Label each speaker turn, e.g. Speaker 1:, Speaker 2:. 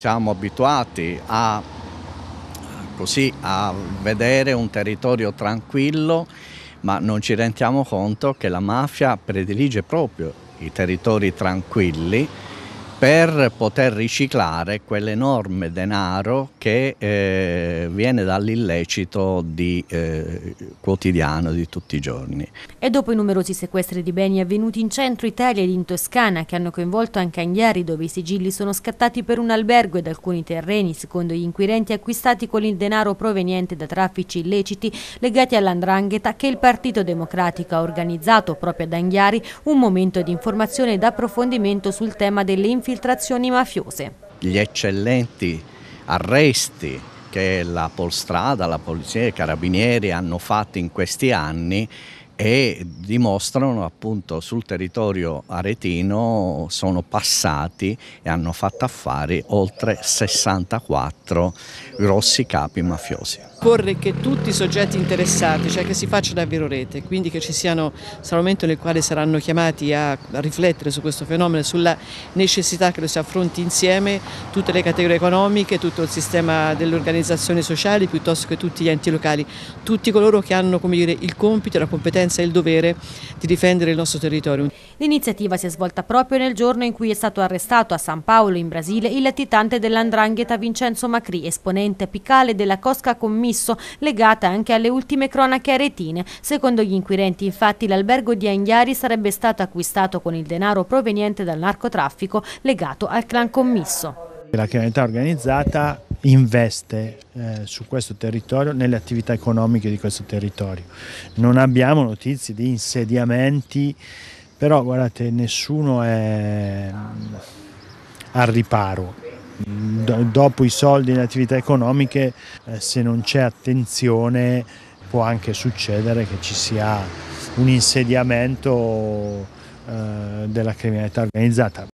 Speaker 1: Siamo abituati a, così, a, vedere un territorio tranquillo, ma non ci rendiamo conto che la mafia predilige proprio i territori tranquilli per poter riciclare quell'enorme denaro che eh, viene dall'illecito di, eh, quotidiano di tutti i giorni.
Speaker 2: E dopo i numerosi sequestri di beni avvenuti in centro Italia ed in Toscana, che hanno coinvolto anche Anghiari, dove i sigilli sono scattati per un albergo ed alcuni terreni, secondo gli inquirenti, acquistati con il denaro proveniente da traffici illeciti legati all'andrangheta che il Partito Democratico ha organizzato proprio ad Anghiari un momento di informazione ed approfondimento sul tema delle infiltrazioni infiltrazioni mafiose.
Speaker 1: Gli eccellenti arresti che la Polstrada, la Polizia e i Carabinieri hanno fatto in questi anni e dimostrano appunto sul territorio aretino sono passati e hanno fatto affari oltre 64 grossi capi mafiosi
Speaker 3: occorre che tutti i soggetti interessati, cioè che si faccia davvero rete, quindi che ci siano, sarà un momento nel quale saranno chiamati a, riflettere su questo fenomeno, sulla necessità che lo si affronti insieme, tutte le categorie economiche, tutto il sistema delle organizzazioni sociali, piuttosto che tutti gli enti locali, tutti coloro che hanno come dire, il compito, la competenza e il dovere di difendere il nostro territorio. L'iniziativa si è svolta proprio nel giorno in cui è stato arrestato a San Paolo, in
Speaker 2: Brasile, il latitante dell'andrangheta Vincenzo Macri, esponente apicale della Cosca Commissione compromesso, legata anche alle ultime cronache aretine. Secondo gli inquirenti, infatti, l'albergo di Anghiari sarebbe stato acquistato con il denaro proveniente dal narcotraffico legato al clan commisso.
Speaker 4: La criminalità organizzata investe eh, su questo territorio nelle attività economiche di questo territorio. Non abbiamo notizie di insediamenti, però guardate, nessuno è mm, al riparo dopo i soldi e le attività economiche, eh, se non c'è attenzione può anche succedere che ci sia un insediamento eh, della criminalità organizzata.